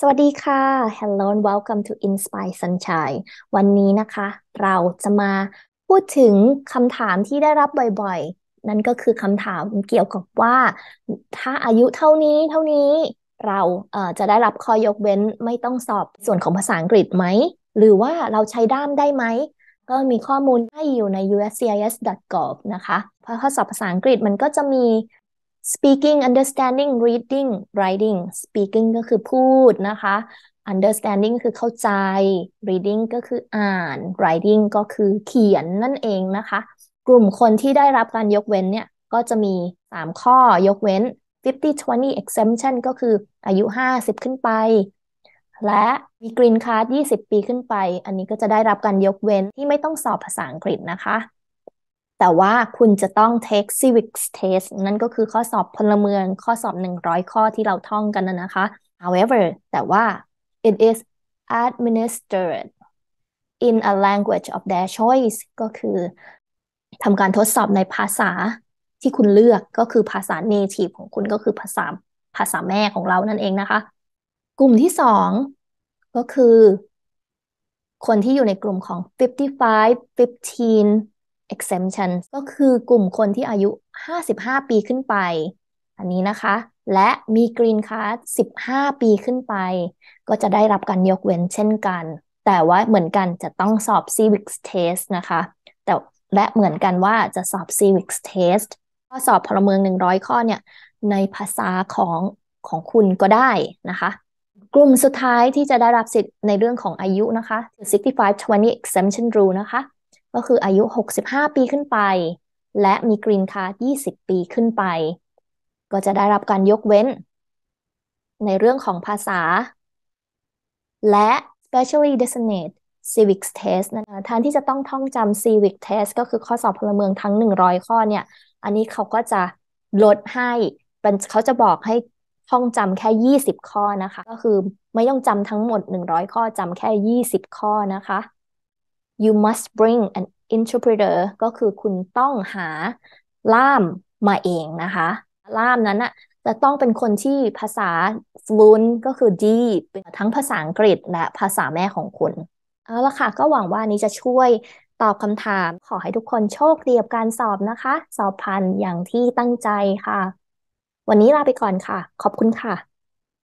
สวัสดีค่ะ Hello and welcome to Inspire Sunshine วันนี้นะคะ เราจะมาพูดถึงคำถามที่ได้รับบ่อยๆ นั่นก็คือคำถามเกี่ยวกับว่า ถ้าอายุเท่านี้เท่านี้เราเจะได้รับข้อยกเว้นไม่ต้องสอบส่วนของภาษาอังกฤษไหม หรือว่าเราใช้ด้ามได้ไหม ก็มีข้อมูลให้อยู่ใน uscis.gov นะคะ เพราะข้อสอบภาษาอังกฤษมันก็จะมี speaking understanding reading writing speaking ก็คือพูดนะคะ understanding คือเข้าใจ reading ก็คืออ่าน writing ก็คือเขียนนั่นเองนะคะ กลุ่มคนที่ได้รับการยกเว้นเนี่ย ก็จะมี 3 ข้อยกเว้น 50-20 exemption ก็คืออายุ 50 ขึ้นไป และมีกรีนคาร์ด20 ปีขึ้นไป อันนี้ก็จะได้รับการยกเว้นที่ไม่ต้องสอบภาษาอังกฤษนะคะแต่ว่าคุณจะต้อง take civics test นั่นก็คือข้อสอบพลเมือง ข้อสอบหนึ่งร้อยข้อที่เราท่องกันนะคะ however แต่ว่า it is administered in a language of their choice ก็คือทำการทดสอบในภาษาที่คุณเลือก ก็คือภาษา native ของคุณก็คือภาษาภาษาแม่ของเรานั่นเองนะคะ กลุ่มที่สองก็คือ คนที่อยู่ในกลุ่มของ55 15 exemption ก็คือกลุ่มคนที่อายุ 55 ปีขึ้นไป อันนี้นะคะ และมี green card 15 ปีขึ้นไป ก็จะได้รับการยกเว้นเช่นกัน แต่ว่าเหมือนกันจะต้องสอบ civic test นะคะแต่และเหมือนกันว่าจะสอบ civic test ข้อสอบพลเมือง 100 ข้อเนี่ยในภาษาของของคุณก็ได้นะคะ กลุ่มสุดท้ายที่จะได้รับสิทธิ์ในเรื่องของอายุนะคะ65-20 exemption rule นะคะก็คืออายุ 65 ปีขึ้นไป และมีกรีนคาร์ด20 ปีขึ้นไป ก็จะได้รับการยกเว้น ในเรื่องของภาษา และ specially designated c i v i c test นะคะทนที่จะต้องท่องจำ civic test ก็คือข้อสอบพลเมืองทั้ง 100 ข้อเนี่ย อันนี้เขาก็จะลดให้เป็นเขาจะบอกให้ท่องจำแค่ 20 ข้อนะคะ ก็คือไม่ต้องจำทั้งหมด 100 ข้อจำแค่ 20 ข้อนะคะ you must bring an interpreter ก็คือคุณต้องหาล่ามมาเองนะคะ ล่ามนั้นอะจะต้องเป็นคนที่ภาษา fluent ก็คือดีเป็นทั้งภาษาอังกฤษและภาษาแม่ของคุณ เอาละค่ะก็หวังว่านี้จะช่วยตอบคำถาม ขอให้ทุกคนโชคดีกับการสอบนะคะ สอบพันอย่างที่ตั้งใจค่ะ วันนี้ลาไปก่อนค่ะ ขอบคุณค่ะ